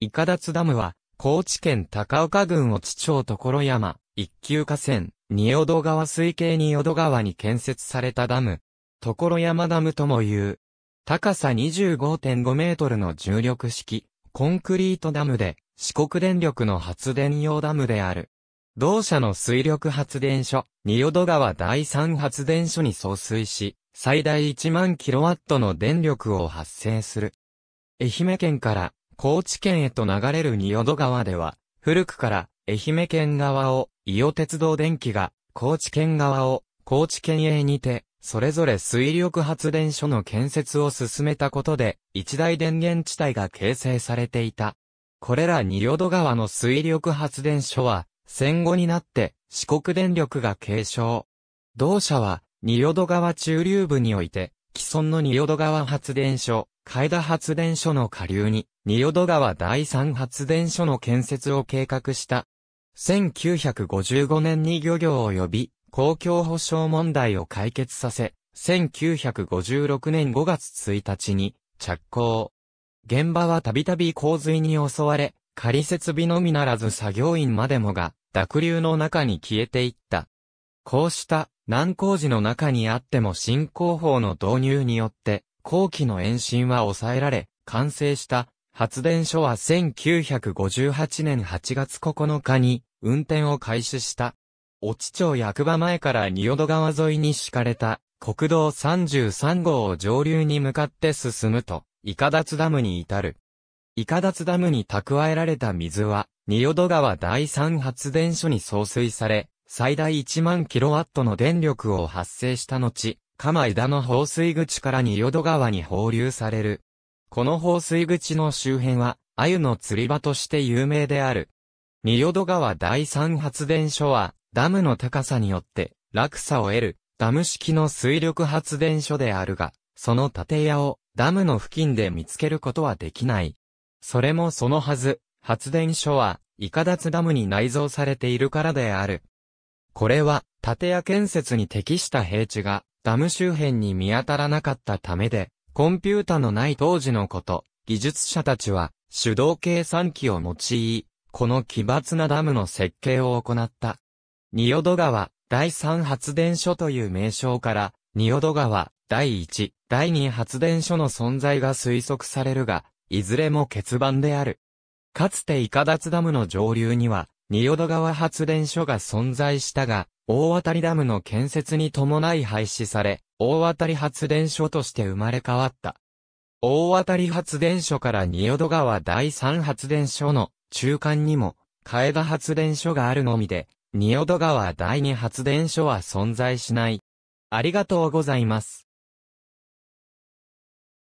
伊香ツダムは、高知県高岡郡を地町所山、一級河川、仁淀川水系仁淀川に建設されたダム、所山ダムとも言う。高さ25.5メートルの重力式、コンクリートダムで、四国電力の発電用ダムである。同社の水力発電所、仁淀川第三発電所に送水し、最大1万キロワットの電力を発生する。愛媛県から高知県へと流れる仁淀川では、古くから愛媛県側を伊予鉄道電気が、高知県側を高知県営にて、それぞれ水力発電所の建設を進めたことで、一大電源地帯が形成されていた。これら仁淀川の水力発電所は、戦後になって四国電力が継承。同社は、仁淀川中流部において、既存の仁淀川発電所、海田発電所の下流に、仁淀川第三発電所の建設を計画した。1955年に漁業及び公共保障問題を解決させ、1956年5月1日に着工。現場はたびたび洪水に襲われ、仮設備のみならず作業員までもが濁流の中に消えていった。こうした難工事の中にあっても新工法の導入によって、後期の延伸は抑えられ、完成した発電所は1958年8月9日に運転を開始した。おち町役場前から仁淀川沿いに敷かれた国道33号を上流に向かって進むと、イカダツダムに至る。イカダツダムに蓄えられた水は、仁淀川第三発電所に送水され、最大1万キロワットの電力を発生した後、鎌枝の放水口から仁淀川に放流される。この放水口の周辺は、鮎の釣り場として有名である。仁淀川第三発電所は、ダムの高さによって、落差を得る、ダム式の水力発電所であるが、その建屋を、ダムの付近で見つけることはできない。それもそのはず、発電所は、イカダツダムに内蔵されているからである。これは、建屋建設に適した平地が、ダム周辺に見当たらなかったためで、コンピュータのない当時のこと、技術者たちは、手動計算機を用い、この奇抜なダムの設計を行った。仁淀川、第3発電所という名称から、仁淀川、第1、第2発電所の存在が推測されるが、いずれも欠番である。かつてイカダツダムの上流には、仁淀川発電所が存在したが、大渡ダムの建設に伴い廃止され、大渡発電所として生まれ変わった。大渡発電所から仁淀川第三発電所の中間にも、替田発電所があるのみで、仁淀川第二発電所は存在しない。ありがとうございます。